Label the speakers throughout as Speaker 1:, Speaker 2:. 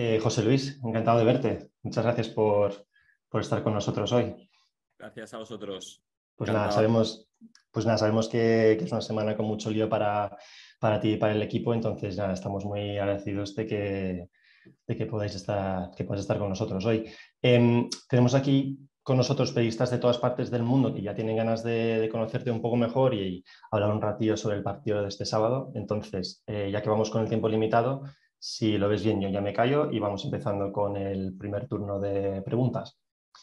Speaker 1: Eh, José Luis, encantado de verte. Muchas gracias por, estar con nosotros hoy.
Speaker 2: Gracias a vosotros.
Speaker 1: Pues nada, sabemos, pues nada, sabemos que, es una semana con mucho lío para, ti y para el equipo, entonces ya estamos muy agradecidos de que, de que podáis estar, que estar con nosotros hoy. Em, tenemos aquí con nosotros periodistas de todas partes del mundo que ya tienen ganas de, conocerte un poco mejor y, hablar un ratito sobre el partido de este sábado. Entonces, eh, ya que vamos con el tiempo limitado, si lo ves bien, yo ya me callo y vamos empezando con el primer turno de preguntas.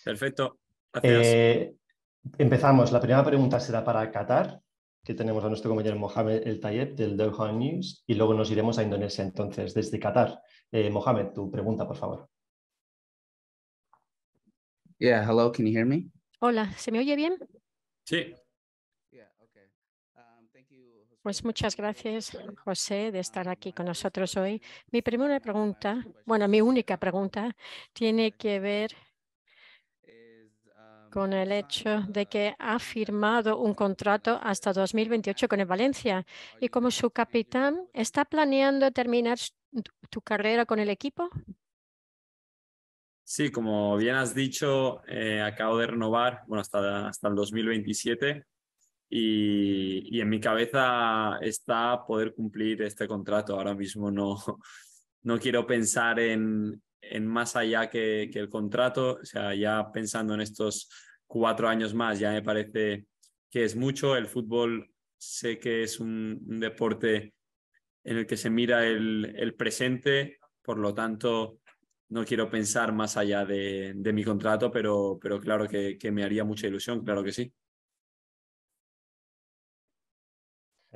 Speaker 1: Perfecto.
Speaker 2: Eh,
Speaker 1: empezamos. La primera pregunta será para Qatar, que tenemos a nuestro compañero Mohamed El Tayeb del Doha News, y luego nos iremos a Indonesia entonces, desde Qatar. Eh, Mohamed, tu pregunta, por favor.
Speaker 3: Yeah, hello, can you hear me?
Speaker 4: Hola, ¿se me oye bien? Sí. Pues muchas gracias, José, de estar aquí con nosotros hoy. Mi primera pregunta, bueno, mi única pregunta, tiene que ver con el hecho de que ha firmado un contrato hasta 2028 con el Valencia y como su capitán, ¿está planeando terminar tu carrera con el equipo?
Speaker 2: Sí, como bien has dicho, eh, acabo de renovar, bueno, hasta, hasta el 2027 y, en mi cabeza está poder cumplir este contrato. Ahora mismo no, no quiero pensar en, en más allá que, el contrato. O sea, ya pensando en estos cuatro años más, ya me parece que es mucho. El fútbol sé que es un, deporte en el que se mira el, el, presente, por lo tanto, no quiero pensar más allá de, mi contrato, pero, pero claro que me haría mucha ilusión, claro que sí.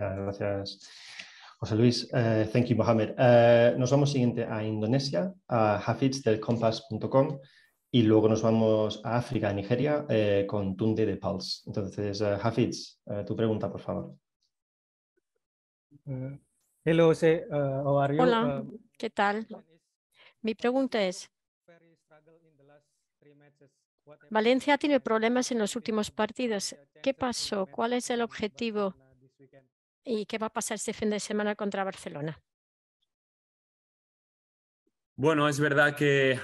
Speaker 1: gracias. José Luis, eh, thank you, Mohamed. Eh, nos vamos siguiente a Indonesia, a Hafiz del Compass.com y luego nos vamos a África, a Nigeria, eh, con Tunde de Pulse. Entonces, Hafiz, tu pregunta, por favor.
Speaker 3: hello, Hola,
Speaker 4: ¿qué tal? Mi pregunta es, Valencia tiene problemas en los últimos partidos. ¿Qué pasó? ¿Cuál es el objetivo? y qué va a pasar este fin de semana contra Barcelona.
Speaker 2: Bueno, es verdad que,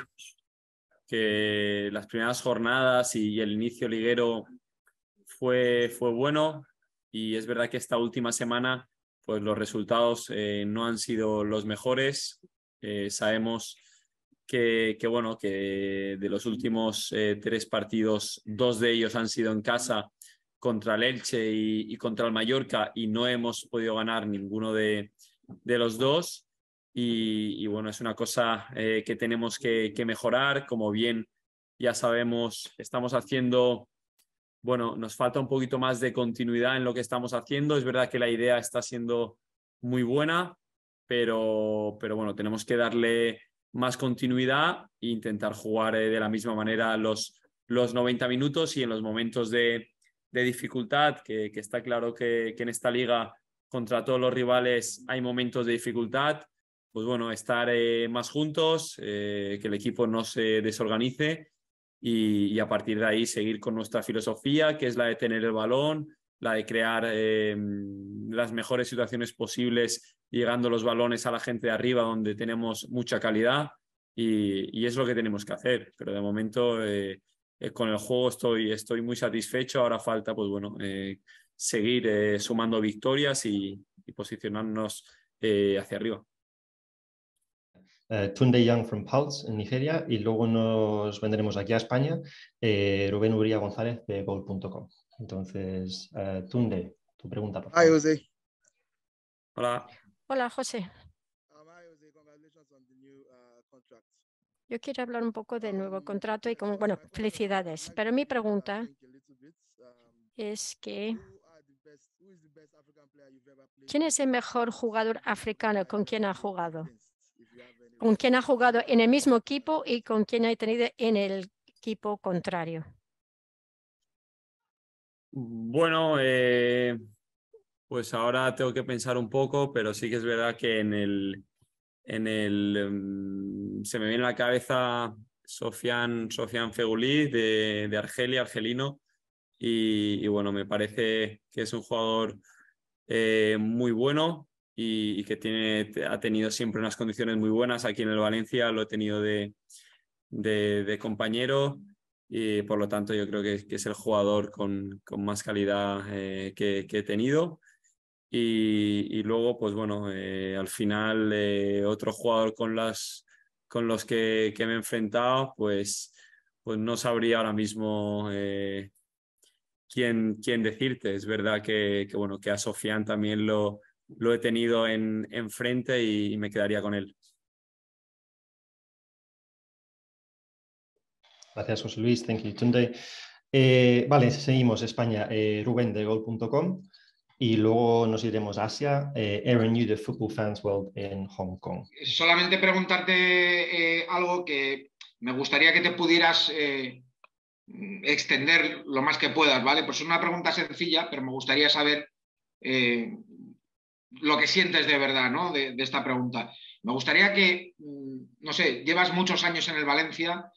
Speaker 2: que las primeras jornadas y el inicio liguero fue, fue bueno y es verdad que esta última semana pues los resultados eh, no han sido los mejores. Eh, sabemos que, bueno, que de los últimos eh, tres partidos, dos de ellos han sido en casa contra el Elche y, contra el Mallorca y no hemos podido ganar ninguno de, de los dos. Y, bueno, es una cosa eh, que tenemos que, mejorar. Como bien ya sabemos, estamos haciendo, bueno, nos falta un poquito más de continuidad en lo que estamos haciendo. Es verdad que la idea está siendo muy buena, pero, pero bueno, tenemos que darle más continuidad e intentar jugar eh, de la misma manera los, los 90 minutos y en los momentos de, de dificultad, que, está claro que, en esta liga contra todos los rivales hay momentos de dificultad, pues bueno, estar eh, más juntos, eh, que el equipo no se desorganice y, a partir de ahí seguir con nuestra filosofía, que es la de tener el balón, la de crear eh, las mejores situaciones posibles, llegando los balones a la gente de arriba donde tenemos mucha calidad y, y es lo que tenemos que hacer, pero de momento... Eh, con el juego estoy, estoy muy satisfecho. Ahora falta, pues bueno, eh, seguir eh, sumando victorias y, posicionarnos hacia arriba.
Speaker 1: Tunde Young from Pulse en Nigeria y luego nos vendremos aquí a España, Rubén Uría González de Gold.com. Entonces, Tunde, tu pregunta, por favor.
Speaker 4: Hola. Hola, José. Yo quiero hablar un poco del nuevo contrato y, bueno, felicidades. Pero mi pregunta es que ¿quién es el mejor jugador africano con quien ha jugado? ¿Con quién ha jugado en el mismo equipo y con quién ha tenido en el equipo contrario?
Speaker 2: Bueno, eh, pues ahora tengo que pensar un poco, pero sí que es verdad que en el, en el. Em, se me viene a la cabeza Sofian, Sofian Fegulí de, Argelia, argelino. Y, bueno, me parece que es un jugador eh, muy bueno y, que tiene, ha tenido siempre unas condiciones muy buenas. Aquí en el Valencia lo he tenido de, de, compañero y por lo tanto yo creo que, es el jugador con, con más calidad eh, que, he tenido. Y, luego, pues bueno, eh, al final eh, otro jugador con, los que, me he enfrentado, pues, pues no sabría ahora mismo eh, quién, decirte. Es verdad que, bueno, que a Sofian también lo, he tenido en, y, me quedaría con él.
Speaker 1: Gracias, José Luis. Thank you, vale, seguimos. España, eh, Rubén de Gol.com. Y luego nos iremos a Asia. Aaron new de Football Fans World en Hong Kong.
Speaker 3: Solamente preguntarte eh, algo que me gustaría que te pudieras eh, extender lo más que puedas, ¿vale? Pues es una pregunta sencilla, pero me gustaría saber eh, lo que sientes de verdad, ¿no? de, esta pregunta. Me gustaría que, mm, no sé, llevas muchos años en el Valencia,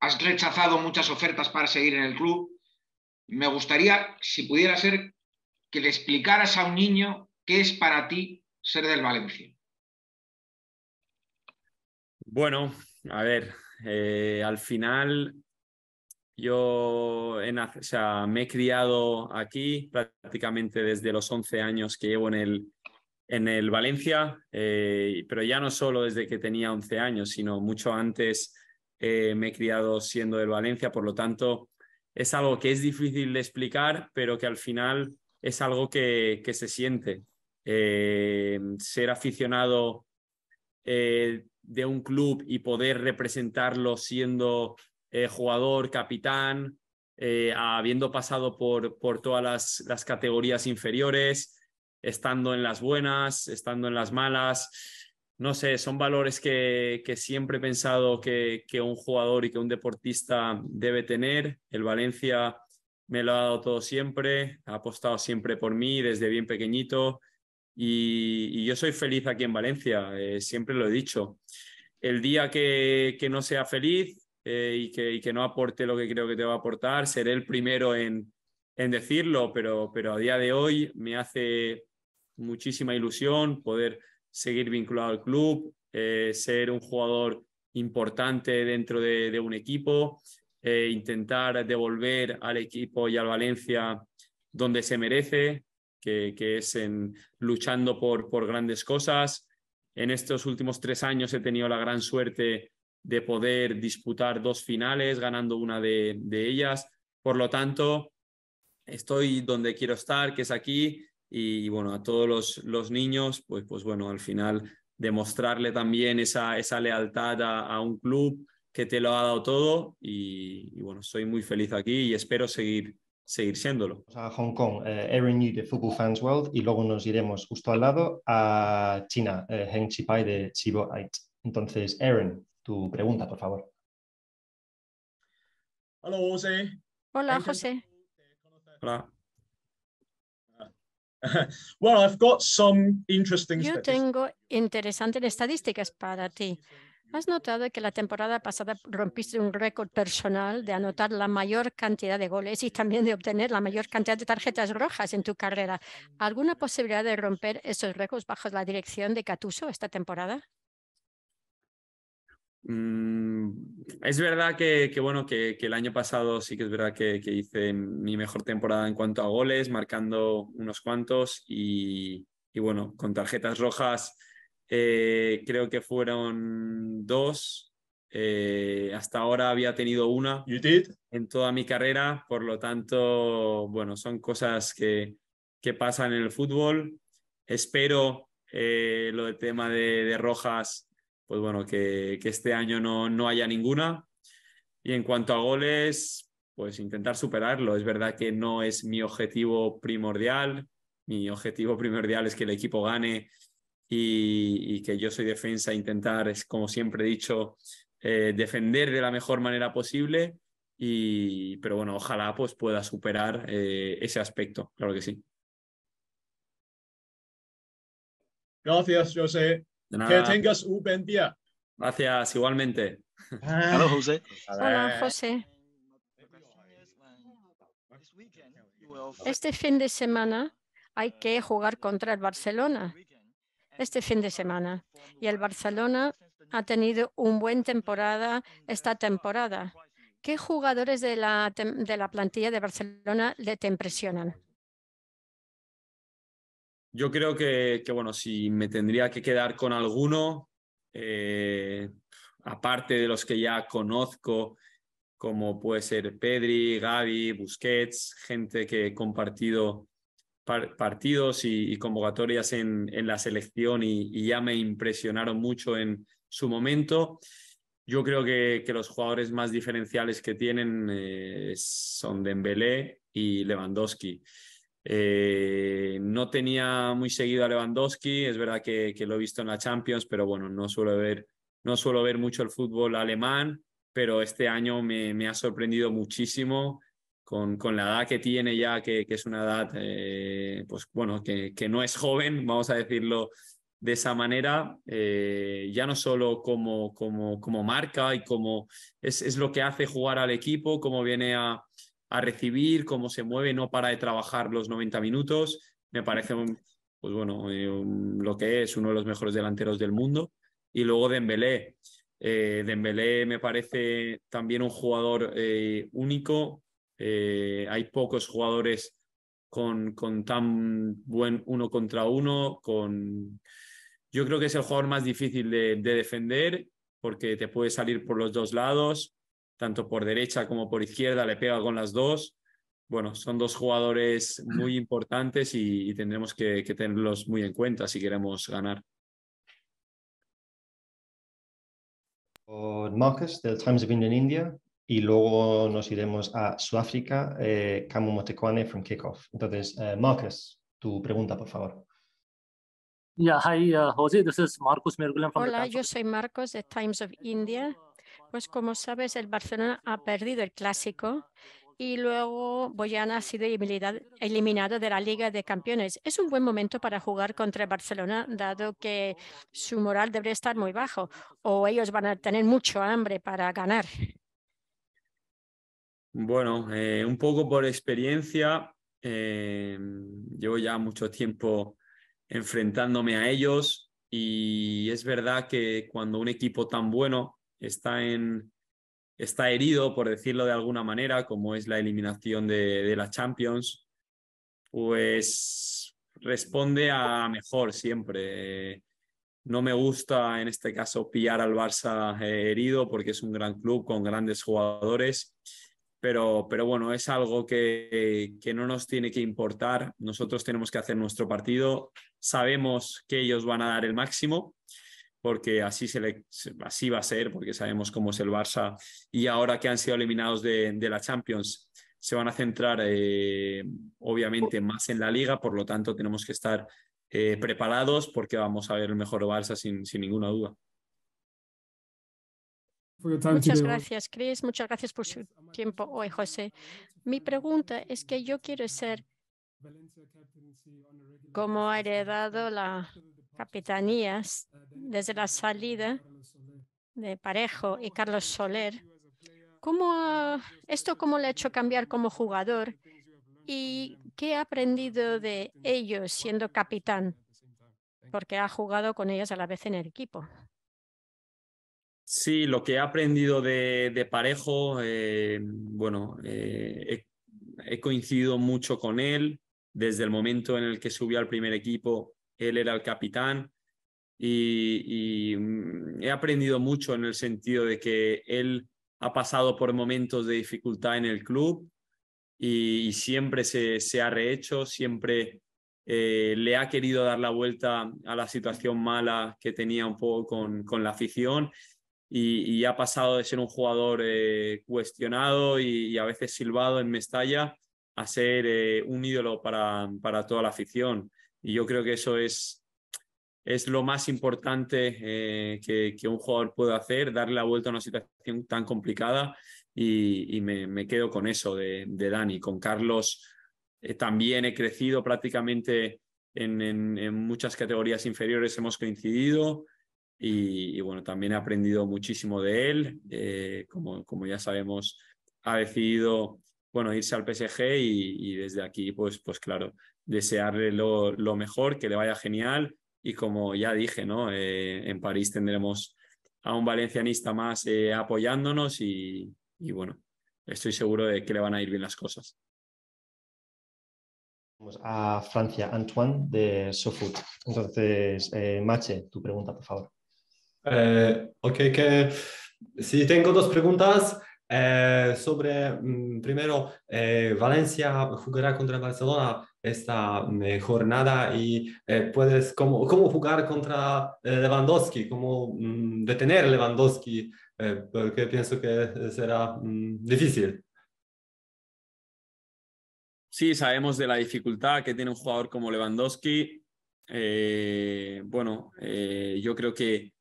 Speaker 3: has rechazado muchas ofertas para seguir en el club. Me gustaría, si pudiera ser, que le explicaras a un niño
Speaker 1: qué es para ti ser del Valencia.
Speaker 2: Bueno, a ver, eh, al final yo me he criado aquí prácticamente desde los 11 años que llevo en el, Valencia, eh, pero ya no solo desde que tenía 11 años, sino mucho antes eh, me he criado siendo del Valencia, por lo tanto es algo que es difícil de explicar, pero que al final es algo que, se siente. Eh, ser aficionado eh, de un club y poder representarlo siendo eh, jugador, capitán, habiendo pasado por, por todas las, categorías inferiores, estando en las buenas, estando en las malas. No sé, son valores que, que siempre he pensado que, que un jugador y que un deportista debe tener. El Valencia me lo ha dado todo siempre, ha apostado siempre por mí desde bien pequeñito y, yo soy feliz aquí en Valencia, eh, siempre lo he dicho. El día que, no sea feliz eh, y, que, no aporte lo que creo que te va a aportar, seré el primero en, decirlo, pero, pero a día de hoy me hace muchísima ilusión poder seguir vinculado al club, eh, ser un jugador importante dentro de un equipo, eh, intentar devolver al equipo y al Valencia donde se merece, que, es en, luchando por, por grandes cosas. En estos últimos tres años he tenido la gran suerte de poder disputar dos finales, ganando una de, ellas. Por lo tanto, estoy donde quiero estar, que es aquí. Y, bueno, a todos los, niños, pues, pues bueno, al final demostrarle también esa, lealtad a un club, que te lo ha dado todo y, bueno, soy muy feliz aquí y espero seguir seguir siéndolo.
Speaker 1: A Hong Kong, eh, Aaron Yu de Football Fans World y luego nos iremos justo al lado a China, eh, Heng de Chibo Ait. Entonces, Aaron, tu pregunta, por favor.
Speaker 4: Hola, José. Hola, José.
Speaker 1: Hola. Well,
Speaker 3: I've got some interesting Yo
Speaker 4: tengo interesantes estadísticas para ti. ¿Has notado que la temporada pasada rompiste un récord personal de anotar la mayor cantidad de goles y también de obtener la mayor cantidad de tarjetas rojas en tu carrera? ¿Alguna posibilidad de romper esos récords bajo la dirección de Catuso esta temporada?
Speaker 2: Mm, es verdad que, bueno, que, el año pasado sí que es verdad que, hice mi mejor temporada en cuanto a goles, marcando unos cuantos y, y bueno, con tarjetas rojas eh, creo que fueron dos. Eh, hasta ahora había tenido una en toda mi carrera, por lo tanto, bueno, son cosas que, que pasan en el fútbol. Espero eh, lo del tema de, Rojas, pues bueno, que, este año no, no haya ninguna. Y en cuanto a goles, pues intentar superarlo. Es verdad que no es mi objetivo primordial. Mi objetivo primordial es que el equipo gane y, que yo soy defensa, intentar, es como siempre he dicho, eh, defender de la mejor manera posible. Y, pero bueno, ojalá pues pueda superar eh, ese aspecto, claro que sí.
Speaker 3: Gracias, José.
Speaker 2: Que tengas
Speaker 3: un buen día.
Speaker 2: Gracias, igualmente. Hola, José. Hola,
Speaker 4: José. Este fin de semana hay que jugar contra el Barcelona este fin de semana. Y el Barcelona ha tenido un buen temporada esta temporada. ¿Qué jugadores de la, de la plantilla de Barcelona le te impresionan?
Speaker 2: Yo creo que, que, bueno, si me tendría que quedar con alguno, eh, aparte de los que ya conozco, como puede ser Pedri, Gaby, Busquets, gente que he compartido partidos y, convocatorias en, la selección y, ya me impresionaron mucho en su momento. Yo creo que, los jugadores más diferenciales que tienen eh, son Dembélé y Lewandowski. Eh, no tenía muy seguido a Lewandowski, es verdad que, lo he visto en la Champions, pero bueno, no suelo ver, no suelo ver mucho el fútbol alemán, pero este año me, me ha sorprendido muchísimo con, la edad que tiene ya, que, es una edad, eh, pues bueno, que, que, no es joven, vamos a decirlo de esa manera, eh, ya no solo como, como, como marca y como es, lo que hace jugar al equipo, cómo viene a, recibir, cómo se mueve, no para de trabajar los 90 minutos. Me parece, pues bueno, eh, lo que es uno de los mejores delanteros del mundo. Y luego Dembélé. Dembélé me parece también un jugador único, eh, hay pocos jugadores con, tan buen uno contra uno. Yo creo que es el jugador más difícil de, defender porque te puede salir por los dos lados, tanto por derecha como por izquierda, le pega con las dos bueno, son dos jugadores muy importantes y, tendremos que, tenerlos muy en cuenta si queremos ganar.
Speaker 1: Marcus, the Times of India y luego nos iremos a Sudáfrica, eh, Motekwane from Kickoff. Entonces, Marcos, eh, Marcus, tu pregunta, por favor.
Speaker 3: Yeah, hi, uh, this is Marcus from
Speaker 1: Hola,
Speaker 4: yo soy Marcos de Times of India. Pues como sabes, el Barcelona ha perdido el clásico y luego Boyana ha sido eliminado de la Liga de Campeones. Es un buen momento para jugar contra Barcelona, dado que su moral debe estar muy bajo o ellos van a tener mucho hambre para ganar.
Speaker 2: Bueno, eh, un poco por experiencia, eh, llevo ya mucho tiempo enfrentándome a ellos y es verdad que cuando un equipo tan bueno está, en, está herido, por decirlo de alguna manera, como es la eliminación de, de la Champions, pues responde a mejor siempre. no me gusta en este caso pillar al Barça eh, herido porque es un gran club con grandes jugadores pero, pero bueno, es algo que, no nos tiene que importar. Nosotros tenemos que hacer nuestro partido. Sabemos que ellos van a dar el máximo, porque así, se le, así va a ser, porque sabemos cómo es el Barça. Y ahora que han sido eliminados de, la Champions, se van a centrar eh, obviamente más en la liga, por lo tanto tenemos que estar eh, preparados porque vamos a ver el mejor Barça sin ninguna duda. Muchas gracias,
Speaker 4: Chris. Muchas gracias por su tiempo hoy, José. Mi pregunta es que yo quiero ser, como ha heredado la capitanía uh, desde la salida de Parejo y Carlos Soler, ¿cómo, ¿esto cómo le ha hecho cambiar como jugador? ¿Y qué ha aprendido de ellos siendo capitán? Porque ha jugado con ellos a la vez en el equipo.
Speaker 2: Sí, lo que he aprendido de, Parejo, eh, bueno, eh, he, coincidido mucho con él. Desde el momento en el que subió al primer equipo, él era el capitán y, mm, he aprendido mucho en el sentido de que él ha pasado por momentos de dificultad en el club y, siempre se, ha rehecho, siempre eh, le ha querido dar la vuelta a la situación mala que tenía un poco con la afición y, ha pasado de ser un jugador eh, cuestionado y, a veces silbado en Mestalla a ser eh, un ídolo para, toda la afición. Y yo creo que eso es, lo más importante eh, que, un jugador puede hacer, darle la vuelta a una situación tan complicada y, me, quedo con eso de, Dani. Con Carlos también he crecido prácticamente en muchas categorías inferiores, hemos coincidido. Y, bueno, también he aprendido muchísimo de él. Eh, como, como ya sabemos, ha decidido bueno, irse al PSG y, desde aquí, pues, pues claro, desearle lo, mejor, que le vaya genial. Y como ya dije, ¿no? Eh, en París tendremos a un valencianista más eh, apoyándonos y, bueno, estoy seguro de que le van a ir bien las
Speaker 1: cosas. Vamos a Francia, Antoine de Sofut, Entonces, Mache, tu pregunta, por favor.
Speaker 3: Eh, ok, que sí, tengo dos preguntas. Eh, sobre, mm, primero, eh, Valencia jugará contra Barcelona esta mm, jornada y puedes, ¿cómo, ¿cómo, jugar contra Lewandowski? ¿Cómo mm, detener Lewandowski? porque pienso que será difícil.
Speaker 2: Sí, sabemos de la dificultad que tiene un jugador como Lewandowski. bueno, yo creo que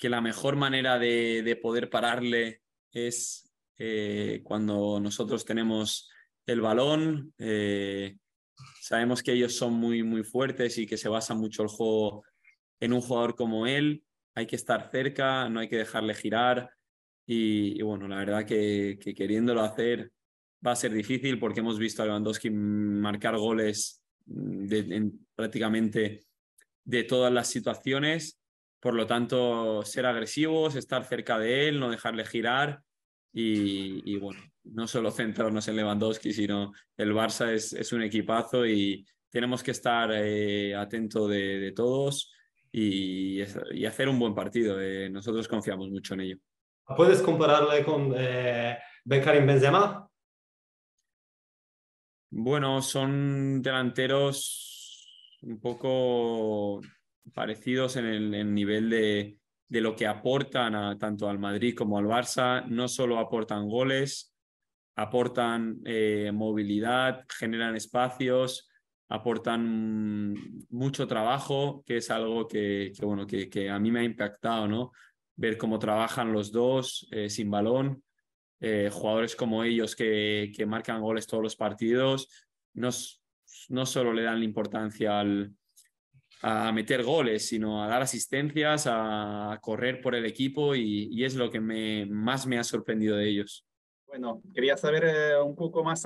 Speaker 2: que la mejor manera de, poder pararle es eh, cuando nosotros tenemos el balón. Eh, sabemos que ellos son muy, muy fuertes y que se basa mucho el juego en un jugador como él. Hay que estar cerca, no hay que dejarle girar. Y, bueno, la verdad que, queriéndolo hacer va a ser difícil porque hemos visto a Lewandowski marcar goles en prácticamente de todas las situaciones por lo tanto, ser agresivos, estar cerca de él, no dejarle girar y, bueno, no solo centrarnos en Lewandowski, sino el Barça es, un equipazo y tenemos que estar eh, atentos de, todos y, hacer un buen partido. Eh, nosotros confiamos mucho en ello.
Speaker 3: ¿Puedes compararle con eh, Ben Karim Benzema?
Speaker 2: Bueno, son delanteros un poco parecidos en el, nivel de, lo que aportan tanto al Madrid como al Barça. No solo aportan goles, aportan eh, movilidad, generan espacios, aportan mucho trabajo, que es algo que, bueno, que, a mí me ha impactado, ¿no? Ver cómo trabajan los dos eh, sin balón, eh, jugadores como ellos que, marcan goles todos los partidos, no, no solo le dan importancia al, a meter goles, sino a dar asistencias, a correr por el equipo y, es lo que me, más me ha sorprendido de ellos.
Speaker 3: Bueno, quería saber eh, un poco más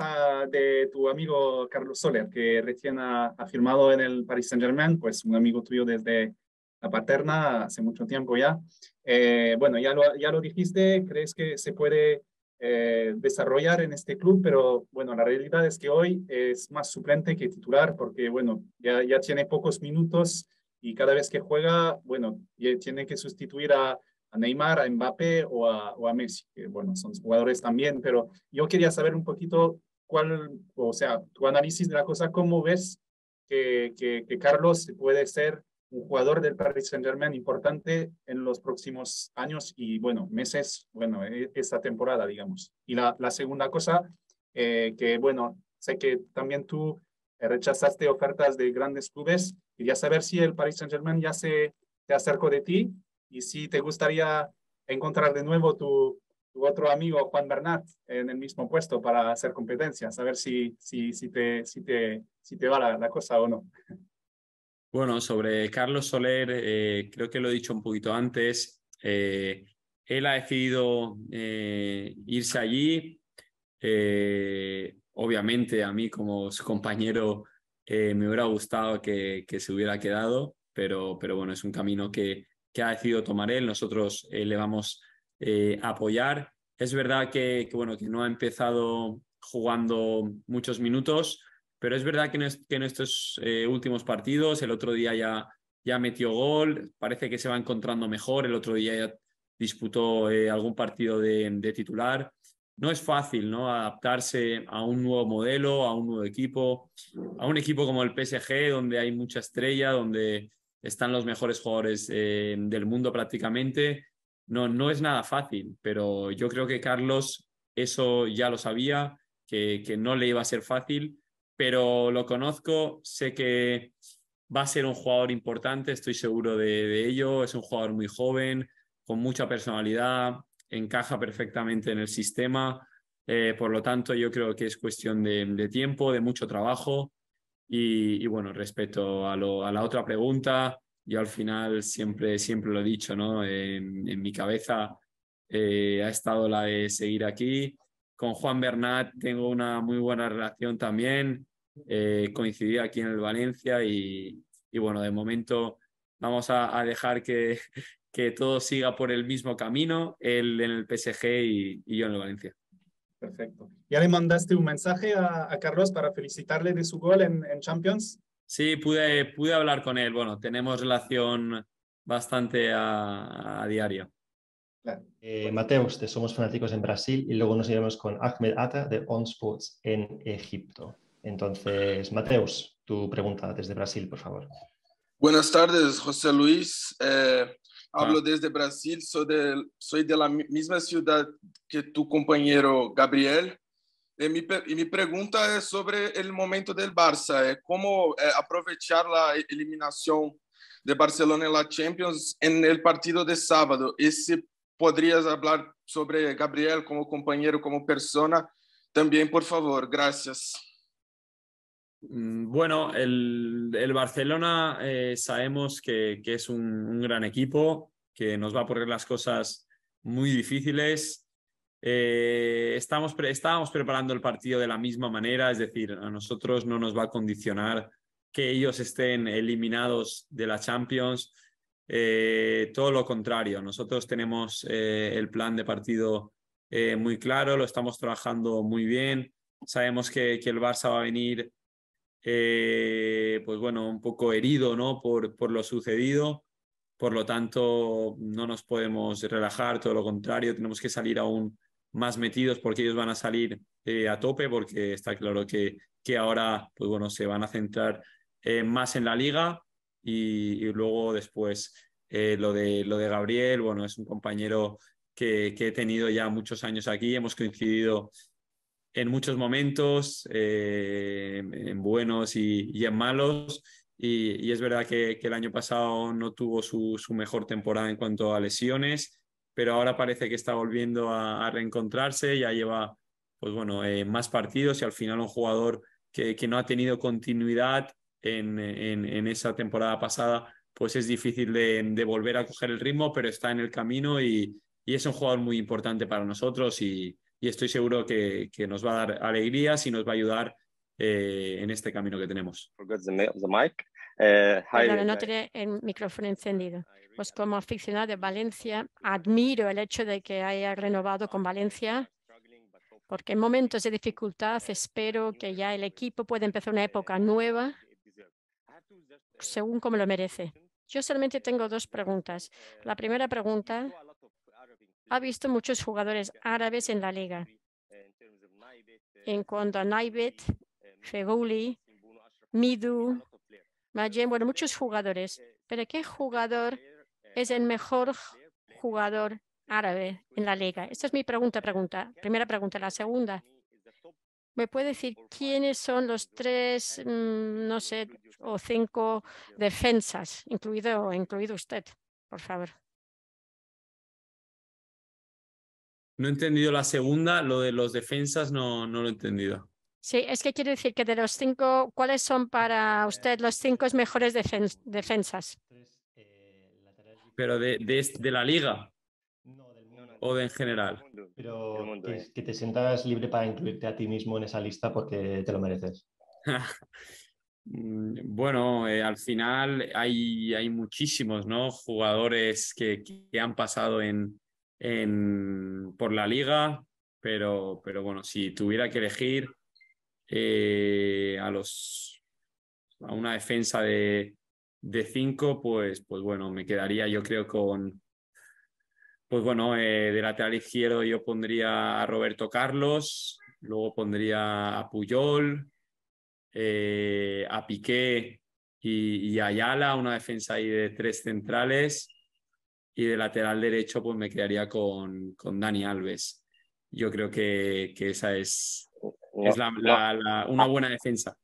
Speaker 3: de tu amigo Carlos Soler, que recién ha, firmado en el Paris Saint Germain, pues un amigo tuyo desde la paterna hace mucho tiempo ya. Eh, bueno, ya lo, ya lo dijiste, ¿crees que se puede eh, desarrollar en este club, pero bueno, la realidad es que hoy es más suplente que titular porque, bueno, ya, ya tiene pocos minutos y cada vez que juega, bueno, tiene que sustituir a, Neymar, a Mbappé o a, o a, Messi, que bueno, son jugadores también, pero yo quería saber un poquito cuál, o sea, tu análisis de la cosa, cómo ves que, que, que Carlos puede ser un jugador del Paris Saint-Germain importante en los próximos años y, bueno, meses, bueno, e, esta temporada, digamos. Y la, segunda cosa, eh, que, bueno, sé que también tú eh, rechazaste ofertas de grandes clubes. Quería saber si el Paris Saint-Germain ya se te acercó de ti y si te gustaría encontrar de nuevo tu, tu otro amigo Juan Bernat en el mismo puesto para hacer competencia, saber si, si, si, te, si, te, si te va la, la cosa o no.
Speaker 2: Bueno, sobre Carlos Soler, eh, creo que lo he dicho un poquito antes. Eh, él ha decidido eh, irse allí. obviamente a mí como su compañero me hubiera gustado que, se hubiera quedado, pero, pero bueno, es un camino que, ha decidido tomar él. Nosotros le vamos a apoyar. Es verdad que no ha empezado jugando muchos minutos, pero es verdad que en, estos eh, últimos partidos, el otro día ya, ya metió gol, parece que se va encontrando mejor, el otro día ya disputó eh, algún partido de, titular. No es fácil ¿no? adaptarse a un nuevo modelo, a un nuevo equipo, a un equipo como el PSG, donde hay mucha estrella, donde están los mejores jugadores eh, del mundo prácticamente. No, no es nada fácil, pero yo creo que Carlos eso ya lo sabía, que, que no le iba a ser fácil pero lo conozco, sé que va a ser un jugador importante, estoy seguro de, ello, es un jugador muy joven, con mucha personalidad, encaja perfectamente en el sistema, eh, por lo tanto yo creo que es cuestión de, tiempo, de mucho trabajo y, bueno, respecto a, la otra pregunta, yo al final siempre, siempre lo he dicho, ¿no? En, mi cabeza eh, ha estado la de seguir aquí, con Juan Bernat tengo una muy buena relación también. Eh, coincidí aquí en el Valencia y, bueno, de momento vamos a, dejar que, que, todo siga por el mismo camino, él en el PSG y, yo en el Valencia.
Speaker 3: Perfecto. ¿Ya le mandaste un mensaje a, Carlos para felicitarle de su gol en, Champions?
Speaker 2: Sí, pude, pude hablar con él. Bueno, tenemos relación bastante a diario.
Speaker 1: Eh, Mateus, de Somos Fanáticos en Brasil, y luego nos iremos con Ahmed Ata de On Sports en Egipto. Entonces, Mateus, tu pregunta desde Brasil, por favor.
Speaker 3: Buenas tardes, José Luis. Eh, hablo desde Brasil, soy de, soy de la misma ciudad que tu compañero Gabriel. Eh, y mi, pregunta es sobre el momento del Barça, cómo aprovechar la e-, eliminación de Barcelona en la Champions en el partido de sábado. Ese podrías hablar sobre Gabriel como compañero, como persona, también, por favor. Gracias.
Speaker 2: Mm, bueno, el, Barcelona eh, sabemos que, es un, gran equipo, que nos va a poner las cosas muy difíciles. Eh, estamos, estábamos preparando el partido de la misma manera, es decir, a nosotros no nos va a condicionar que ellos estén eliminados de la Champions eh, todo lo contrario, nosotros tenemos eh, el plan de partido eh, muy claro, lo estamos trabajando muy bien, sabemos que, el Barça va a venir, pues bueno, un poco herido ¿no? por, por lo sucedido, por lo tanto no nos podemos relajar, todo lo contrario, tenemos que salir aún más metidos porque ellos van a salir a tope, porque está claro que, que ahora, pues bueno, se van a centrar más en la liga y, luego después eh, lo, de, lo de Gabriel, bueno, es un compañero que, he tenido ya muchos años aquí, hemos coincidido en muchos momentos, eh, en buenos y, en malos, y, es verdad que, el año pasado no tuvo su, mejor temporada en cuanto a lesiones, pero ahora parece que está volviendo a, reencontrarse, ya lleva pues bueno, eh, más partidos y al final un jugador que, que no ha tenido continuidad en, esa temporada pasada, pues es difícil de, volver a coger el ritmo, pero está en el camino y, y es un jugador muy importante para nosotros y, estoy seguro que, nos va a dar alegrías y nos va a ayudar eh, en este camino que tenemos. Eh, no tenía
Speaker 4: el micrófono encendido. Pues como aficionado de Valencia, admiro el hecho de que haya renovado con Valencia, porque en momentos de dificultad espero que ya el equipo pueda empezar una época nueva según como lo merece. Yo solamente tengo dos preguntas. La primera pregunta, ha visto muchos jugadores árabes en la liga. En cuanto a Naibet, Feguli, Midu, Mayen, bueno, muchos jugadores. Pero ¿qué jugador es el mejor jugador árabe en la liga? Esta es mi pregunta, pregunta. Primera pregunta. La segunda, ¿Me puede decir quiénes son los tres, mm, no sé, o cinco defensas, incluido, incluido usted, por favor?
Speaker 2: No he entendido la segunda, lo de los defensas no, no lo he entendido.
Speaker 4: Sí, es que quiere decir que de los cinco, ¿cuáles son para usted los cinco mejores defensas?
Speaker 2: Eh, Pero este, de la liga en general?
Speaker 1: Pero eh. que, te sientas libre para incluirte a ti mismo en esa lista porque te lo mereces.
Speaker 2: bueno, eh, al final hay, hay muchísimos ¿no? jugadores que, han pasado en, por la liga, pero, pero bueno, si tuviera que elegir eh, a los a una defensa de, de cinco, pues, pues bueno, me quedaría yo creo con, pues bueno, eh, de lateral izquierdo yo pondría a Roberto Carlos, luego pondría a Puyol, eh, a Piqué y, a Ayala, una defensa ahí de tres centrales. Y de lateral derecho, pues me quedaría con, Dani Alves. Yo creo que, esa es, es la, una buena defensa.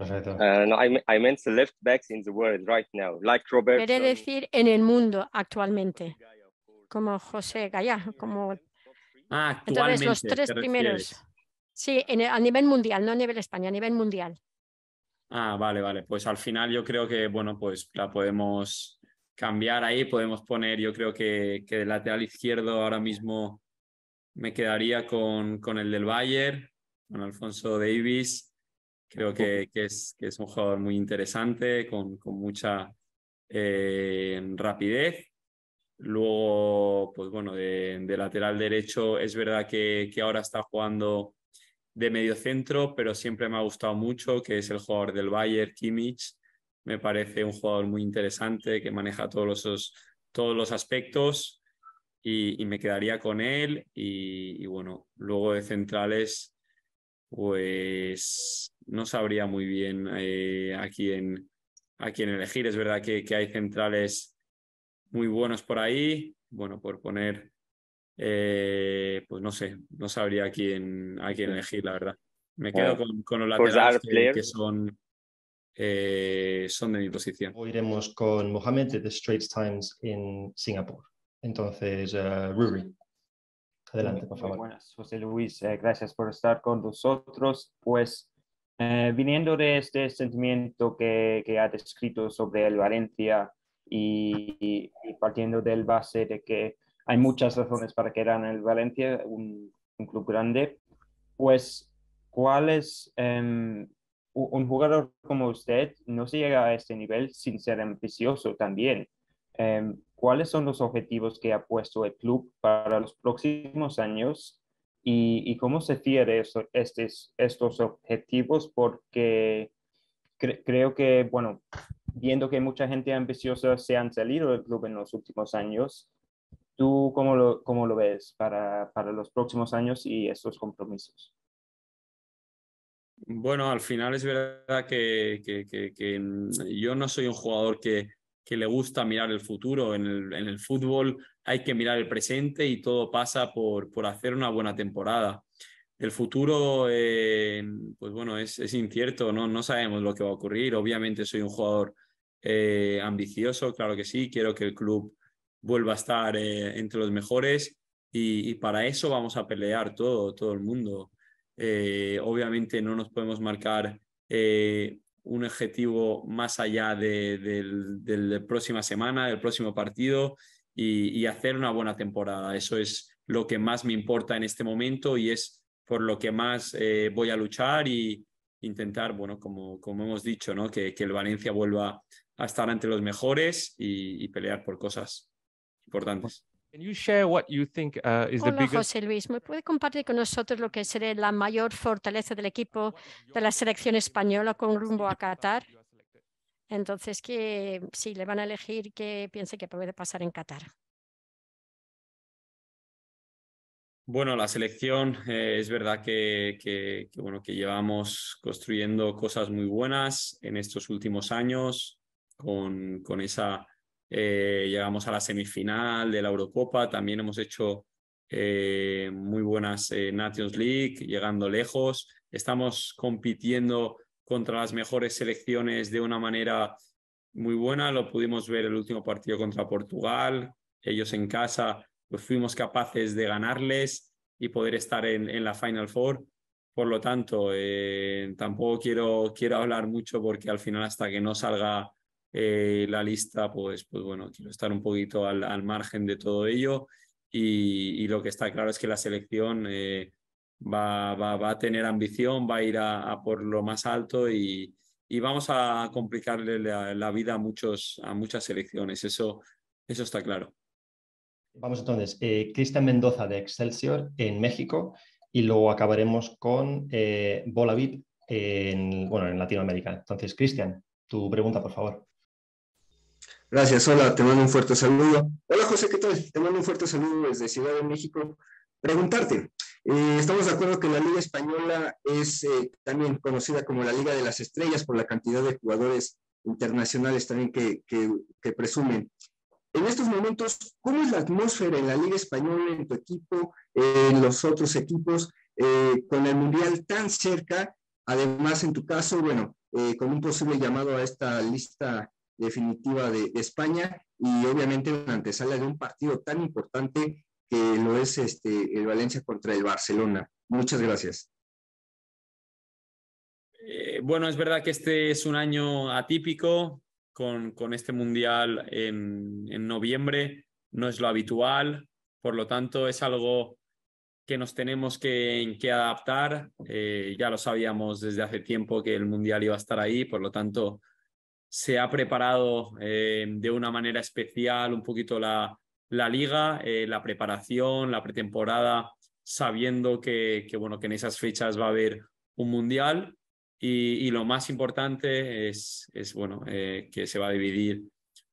Speaker 1: Uh, no, I, I meant left backs in the world right now, like Quiere decir
Speaker 4: en el mundo actualmente, como José Gaya como.
Speaker 2: Ah, los tres primeros.
Speaker 4: Sí, a nivel mundial, no a nivel España, a nivel mundial.
Speaker 2: Ah, vale, vale. Pues al final yo creo que, bueno, pues la podemos cambiar ahí, podemos poner, yo creo que, que lateral izquierdo ahora mismo me quedaría con, el del Bayern, con Alfonso Davis Creo que, es, es un jugador muy interesante, con, mucha eh, rapidez. Luego, pues bueno, de, lateral derecho es verdad que, ahora está jugando de medio centro, pero siempre me ha gustado mucho, que es el jugador del Bayern, Kimmich. Me parece un jugador muy interesante que maneja todos los, todos los aspectos y, me quedaría con él. y, bueno, luego de centrales, pues no sabría muy bien eh, a, quién, a quién elegir. Es verdad que, hay centrales muy buenos por ahí. Bueno, por poner, eh, pues no sé, no sabría a quién, a quién elegir, la verdad. Me quedo con, con, los laterales que, son, eh, son
Speaker 1: de mi posición. Hoy iremos con Mohamed de The Straits Times en Singapur. Entonces, eh, Ruri. Adelante, por favor. buenas, José Luis. gracias por estar con nosotros. Pues eh,
Speaker 2: viniendo de este sentimiento que, que, ha descrito sobre el Valencia y, partiendo del base de que hay muchas razones para que en el Valencia, un, un club grande, pues ¿cuál es em, un jugador como usted no se llega a este nivel sin ser ambicioso también? Em, ¿Cuáles son los objetivos que ha puesto el club para los próximos años y, cómo se fiere eso, estos objetivos, porque creo que, bueno, viendo que mucha gente ambiciosa se han salido del club en los últimos años, ¿tú cómo lo, ves para, los
Speaker 1: próximos años y estos compromisos?
Speaker 2: Bueno, al final es verdad que, mm, yo no soy un jugador que, le gusta mirar el futuro. en el, fútbol hay que mirar el presente y todo pasa por, por hacer una buena temporada. El futuro, eh, pues bueno, es, es, incierto, ¿no? no sabemos lo que va a ocurrir. Obviamente soy un jugador eh, ambicioso, claro que sí, quiero que el club vuelva a estar eh, entre los mejores y, para eso vamos a pelear todo, todo el mundo. obviamente no nos podemos marcar un objetivo más allá de la próxima semana, del próximo partido, y, hacer una buena temporada. Eso es lo que más me importa en este momento y es por lo que más eh, voy a luchar y intentar, bueno, como, como hemos dicho, ¿no? que, que el Valencia vuelva a estar entre los mejores y, pelear por cosas importantes. José
Speaker 4: Luis, ¿me puede compartir con nosotros lo que será la mayor fortaleza del equipo de la selección española con rumbo a Qatar? Entonces, que le van a elegir que piense que puede pasar en Qatar.
Speaker 2: Bueno, la selección eh, es verdad que, bueno, que llevamos construyendo cosas muy buenas en estos últimos años. Con, esa eh, llegamos a la semifinal de la Eurocopa, también hemos hecho eh, muy buenas Nations League, llegando lejos. Estamos compitiendo contra las mejores selecciones de una manera muy buena. Lo pudimos ver el último partido contra Portugal. Ellos en casa pues fuimos capaces de ganarles y poder estar en, la Final Four. Por lo tanto, eh, tampoco quiero, quiero hablar mucho porque al final hasta que no salga eh, la lista, pues, pues bueno, quiero estar un poquito al, margen de todo ello. Y, lo que está claro es que la selección eh, va, a tener ambición, va a ir a, por lo más alto y, vamos a complicarle la, vida a, muchos, a muchas selecciones. Eso, eso está claro.
Speaker 1: Vamos entonces, eh, Cristian Mendoza de Excelsior en México y luego acabaremos con eh, en, bueno, en Latinoamérica. Entonces, Cristian, tu pregunta, por favor. Gracias, hola, te mando un fuerte saludo.
Speaker 2: Hola José, ¿qué tal? Te mando un fuerte saludo desde Ciudad de México. Preguntarte, eh, estamos de acuerdo que la Liga Española es eh, también conocida como la Liga de las Estrellas por la cantidad de jugadores internacionales también que, que, presumen. En estos momentos, ¿cómo es la atmósfera en la Liga Española, en tu equipo, en
Speaker 1: los otros equipos, eh, con el Mundial tan cerca? Además, en tu caso, bueno, con un posible llamado a esta lista definitiva de, España
Speaker 2: y obviamente en antesala de un partido tan importante que lo es este, el Valencia contra el Barcelona. Muchas gracias. Eh, bueno, es verdad que este es un año atípico con, este Mundial en, noviembre, no es lo habitual, por lo tanto es algo que nos tenemos que, que adaptar. Eh, ya lo sabíamos desde hace tiempo que el Mundial iba a estar ahí, por lo tanto se ha preparado eh, de una manera especial un poquito la, la liga, eh, la preparación, la pretemporada, sabiendo que, bueno, que en esas fechas va a haber un mundial. Y, lo más importante es, bueno, eh, que se va a dividir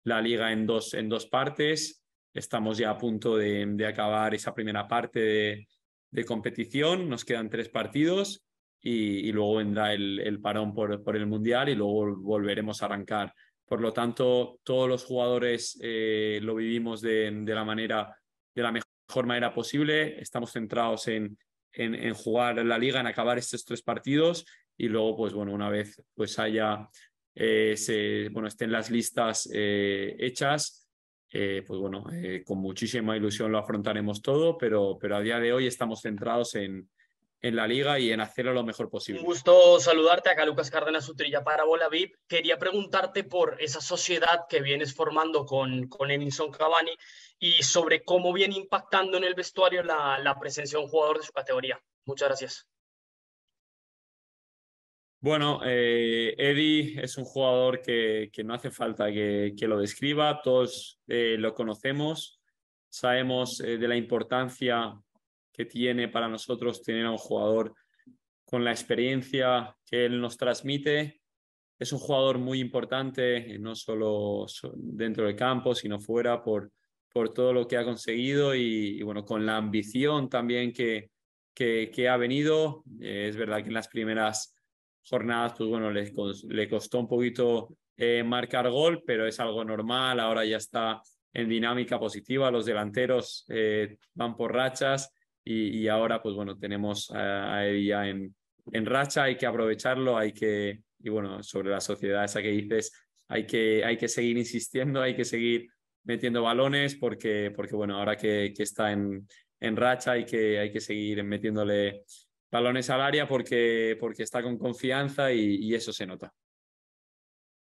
Speaker 2: la liga en dos, en dos partes. Estamos ya a punto de, acabar esa primera parte de, competición. Nos quedan tres partidos y, luego vendrá el, parón por el mundial y luego volveremos a arrancar por lo tanto, todos los jugadores eh, lo vivimos de, la manera, de la mejor manera posible. Estamos centrados en, en, jugar la liga, en acabar estos tres partidos y luego, pues bueno, una vez pues haya, eh, bueno, estén las listas eh, hechas, pues bueno, con muchísima ilusión lo afrontaremos todo, pero, pero a día de hoy estamos centrados en, en la liga y en hacerlo lo mejor posible. Un gusto saludarte acá, Lucas Cárdenas Utrilla para Bola VIP. Quería preguntarte por esa sociedad que vienes formando con, con Edinson Cavani y sobre cómo viene impactando en el vestuario la, presencia de un jugador de su categoría. Muchas gracias. Bueno, eh, Eddie es un jugador que, que no hace falta que, que lo describa, todos eh, lo conocemos, sabemos eh, de la importancia que tiene para nosotros tener a un jugador con la experiencia que él nos transmite. Es un jugador muy importante, eh, no solo dentro del campo, sino fuera, por, por todo lo que ha conseguido y, bueno, con la ambición también que, que, ha venido. Eh, es verdad que en las primeras jornadas, pues bueno, le, le costó un poquito eh, marcar gol, pero es algo normal, ahora ya está en dinámica positiva, los delanteros van por rachas y, ahora pues bueno, tenemos a, a en, en racha, hay que aprovecharlo, hay que, y bueno, sobre la sociedad esa que dices, hay que, hay que seguir insistiendo, hay que seguir metiendo balones porque, porque bueno, ahora que, que está en, en racha hay que, hay que seguir metiéndole balones al área porque, porque está con confianza y eso se nota.